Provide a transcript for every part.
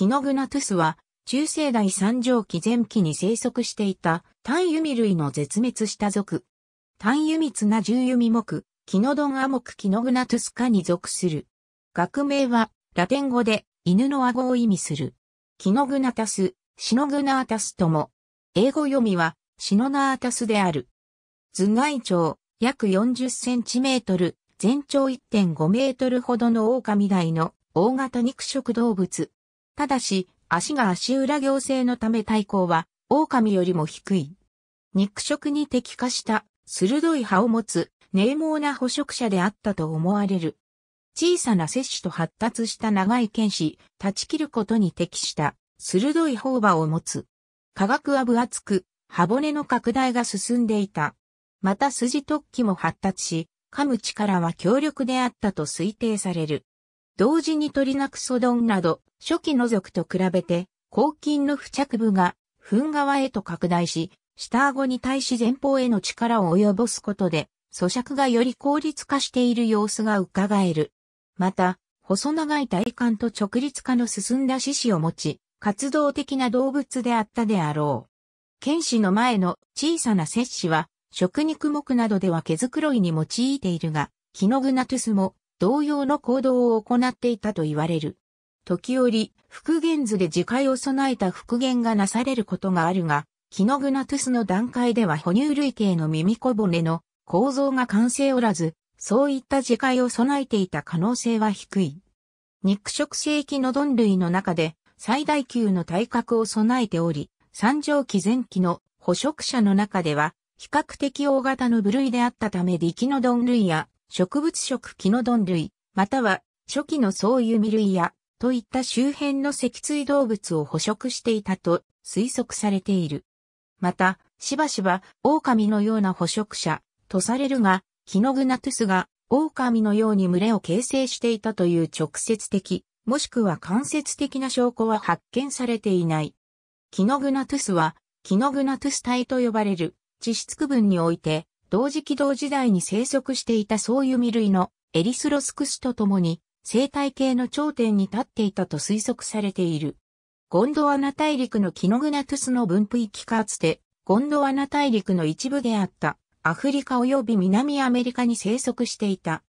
キノグナトゥスは、中世代三畳紀前期に生息していた、単ミ類の絶滅した族。単ナ綱十ミ目、キノドンアクキノグナトゥス科に属する。学名は、ラテン語で、犬の顎を意味する。キノグナタス、シノグナータスとも。英語読みは、シノナータスである。頭蓋長、約40センチメートル、全長1.5メートルほどの狼台の大型肉食動物。ただし、足が足裏行政のため体高は、狼よりも低い。肉食に適化した鋭い歯を持つ冷猛な捕食者であったと思われる。小さな摂取と発達した長い剣士、断ち切ることに適した鋭い頬歯を持つ。化学は分厚く、歯骨の拡大が進んでいた。また筋突起も発達し、噛む力は強力であったと推定される。同時に鳥なくそどんなど、初期の属と比べて、後筋の付着部が、糞側へと拡大し、下顎に対し前方への力を及ぼすことで、咀嚼がより効率化している様子が伺える。また、細長い体幹と直立化の進んだ四肢を持ち、活動的な動物であったであろう。剣士の前の小さな摂氏は、食肉目などでは毛づくろいに用いているが、キノグナトゥスも同様の行動を行っていたと言われる。時折、復元図で自戒を備えた復元がなされることがあるが、キノグナトゥスの段階では哺乳類系の耳小骨の構造が完成おらず、そういった自戒を備えていた可能性は低い。肉食性キノドン類の中で最大級の体格を備えており、三条期前期の捕食者の中では比較的大型の部類であったためリキノドン類や植物食キノドン類、または初期のそういう類やといった周辺の脊椎動物を捕食していたと推測されている。また、しばしば狼のような捕食者とされるが、キノグナトゥスが狼のように群れを形成していたという直接的、もしくは間接的な証拠は発見されていない。キノグナトゥスは、キノグナトゥス体と呼ばれる地質区分において、同時期同時代に生息していたそういう未類のエリスロスクスと共に生態系の頂点に立っていたと推測されている。ゴンドワナ大陸のキノグナトゥスの分布域かつて、ゴンドワナ大陸の一部であったアフリカ及び南アメリカに生息していた。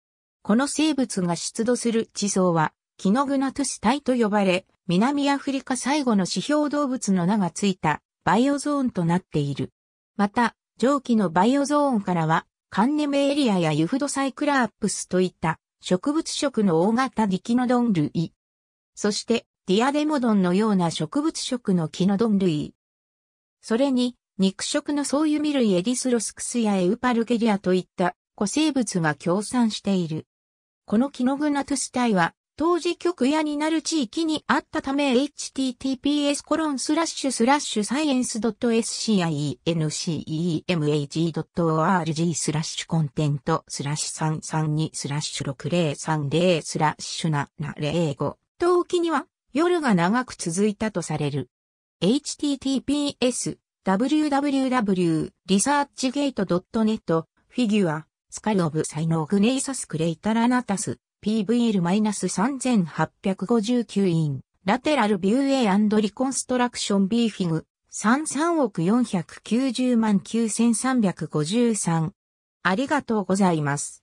この生物が出土する地層は、キノグナトゥス体と呼ばれ、南アフリカ最後の指標動物の名がついたバイオゾーンとなっている。また、上記のバイオゾーンからは、カンネメエリアやユフドサイクラープスといった植物食の大型ディキノドン類。そして、ディアデモドンのような植物食のキノドン類。それに、肉食のソウユミ類エディスロスクスやエウパルゲリアといった古生物が共産している。このキノグナトゥス体は当時局屋になる地域にあったため https コロンスラッシュスラッシュサイエンス .scienceemag.org スラッシュコンテントスラッシュ332スラッシュ6030スラッシュ705冬季には夜が長く続いたとされる。https www.researchgate.net フィギュアスカルオブサノーグネイサスクレイタラナタス PVL-3859 イン、ラテラルビューエイリコンストラクションビーフィグ、33億490万9353。ありがとうございます。